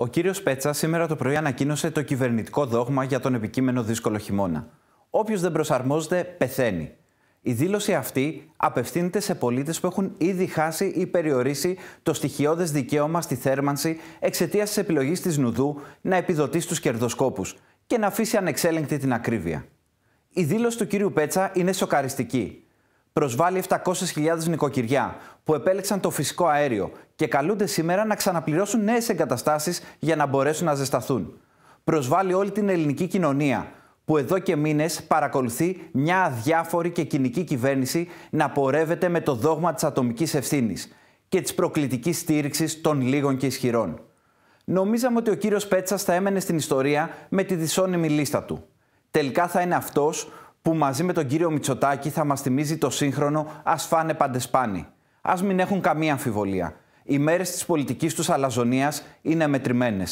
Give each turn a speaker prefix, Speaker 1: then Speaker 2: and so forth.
Speaker 1: Ο κύριος Πέτσα σήμερα το πρωί ανακοίνωσε το κυβερνητικό δόγμα για τον επικείμενο δύσκολο χειμώνα. Όποιος δεν προσαρμόζεται, πεθαίνει. Η δήλωση αυτή απευθύνεται σε πολίτες που έχουν ήδη χάσει ή περιορίσει το στοιχειώδες δικαίωμα στη θέρμανση εξαιτίας της επιλογής της Νουδού να επιδοτεί τους κερδοσκόπους και να αφήσει ανεξέλεγκτη την ακρίβεια. Η δήλωση του κύριου Πέτσα είναι σοκαριστική προσβάλλει 700.000 νοικοκυριά που επέλεξαν το φυσικό αέριο και καλούνται σήμερα να ξαναπληρώσουν νέες εγκαταστάσεις για να μπορέσουν να ζεσταθούν. Προσβάλλει όλη την ελληνική κοινωνία που εδώ και μήνες παρακολουθεί μια αδιάφορη και κοινική κυβέρνηση να πορεύεται με το δόγμα της ατομικής ευθύνης και της προκλητικής στήριξης των λίγων και ισχυρών. Νομίζαμε ότι ο κύριος Πέτσας θα έμενε στην ιστορία με τη δυσώνυμη λίστα του. Τελικά θα είναι αυτός που μαζί με τον κύριο Μητσοτάκη θα μας θυμίζει το σύγχρονο Ας φάνε παντεσπάνι. Ας μην έχουν καμία αμφιβολία. Οι μέρες της πολιτικής τους αλαζονίας είναι μετρημένες.